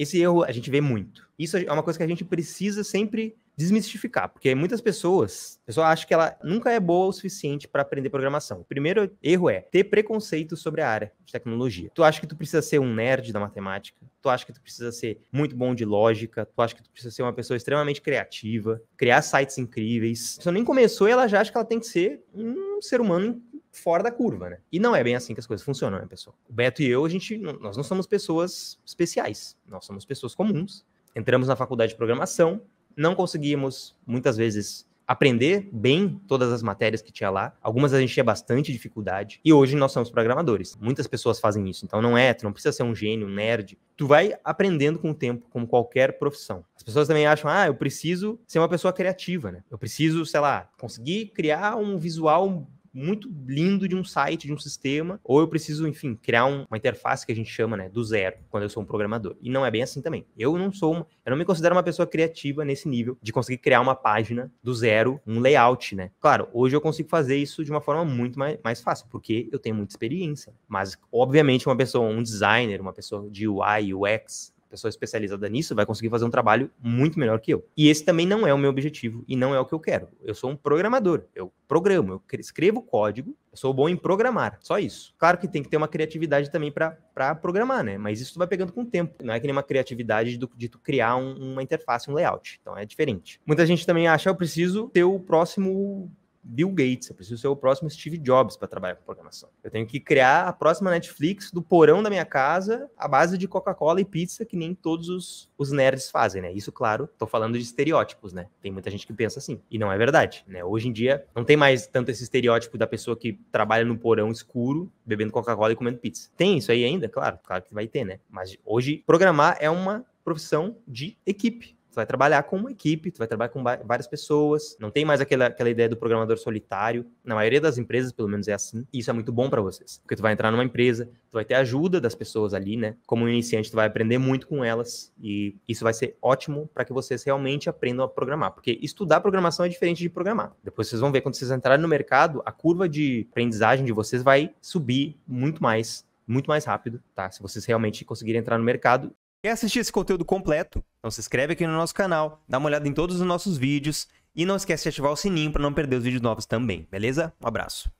Esse erro a gente vê muito. Isso é uma coisa que a gente precisa sempre desmistificar, porque muitas pessoas, a pessoa acha que ela nunca é boa o suficiente para aprender programação. O primeiro erro é ter preconceito sobre a área de tecnologia. Tu acha que tu precisa ser um nerd da matemática, tu acha que tu precisa ser muito bom de lógica, tu acha que tu precisa ser uma pessoa extremamente criativa, criar sites incríveis. A pessoa nem começou e ela já acha que ela tem que ser um ser humano fora da curva, né? E não é bem assim que as coisas funcionam, né, pessoal? O Beto e eu, a gente, nós não somos pessoas especiais, nós somos pessoas comuns. Entramos na faculdade de programação, não conseguimos muitas vezes aprender bem todas as matérias que tinha lá. Algumas a gente tinha bastante dificuldade e hoje nós somos programadores. Muitas pessoas fazem isso, então não é, tu não precisa ser um gênio, um nerd. Tu vai aprendendo com o tempo, como qualquer profissão. As pessoas também acham, ah, eu preciso ser uma pessoa criativa, né? Eu preciso, sei lá, conseguir criar um visual muito lindo de um site, de um sistema, ou eu preciso, enfim, criar um, uma interface que a gente chama, né, do zero, quando eu sou um programador. E não é bem assim também. Eu não sou, uma, eu não me considero uma pessoa criativa nesse nível de conseguir criar uma página do zero, um layout, né? Claro, hoje eu consigo fazer isso de uma forma muito mais, mais fácil, porque eu tenho muita experiência. Mas, obviamente, uma pessoa, um designer, uma pessoa de UI, UX, pessoa especializada nisso vai conseguir fazer um trabalho muito melhor que eu. E esse também não é o meu objetivo e não é o que eu quero. Eu sou um programador, eu programo, eu escrevo código, eu sou bom em programar, só isso. Claro que tem que ter uma criatividade também para programar, né? Mas isso tu vai pegando com o tempo. Não é que nem uma criatividade do, de tu criar um, uma interface, um layout. Então é diferente. Muita gente também acha, eu preciso ter o próximo Bill Gates, eu preciso ser o próximo Steve Jobs para trabalhar com programação. Eu tenho que criar a próxima Netflix do porão da minha casa, à base de Coca-Cola e pizza, que nem todos os, os nerds fazem, né? Isso, claro, estou falando de estereótipos, né? Tem muita gente que pensa assim, e não é verdade, né? Hoje em dia não tem mais tanto esse estereótipo da pessoa que trabalha no porão escuro, bebendo Coca-Cola e comendo pizza. Tem isso aí ainda? Claro, claro que vai ter, né? Mas hoje programar é uma profissão de equipe. Tu vai trabalhar com uma equipe, tu vai trabalhar com várias pessoas. Não tem mais aquela, aquela ideia do programador solitário. Na maioria das empresas, pelo menos, é assim. E isso é muito bom para vocês. Porque tu vai entrar numa empresa, tu vai ter ajuda das pessoas ali, né? Como iniciante, tu vai aprender muito com elas. E isso vai ser ótimo para que vocês realmente aprendam a programar. Porque estudar programação é diferente de programar. Depois vocês vão ver, quando vocês entrarem no mercado, a curva de aprendizagem de vocês vai subir muito mais muito mais rápido, tá? Se vocês realmente conseguirem entrar no mercado Quer assistir esse conteúdo completo? Então se inscreve aqui no nosso canal, dá uma olhada em todos os nossos vídeos e não esquece de ativar o sininho para não perder os vídeos novos também, beleza? Um abraço.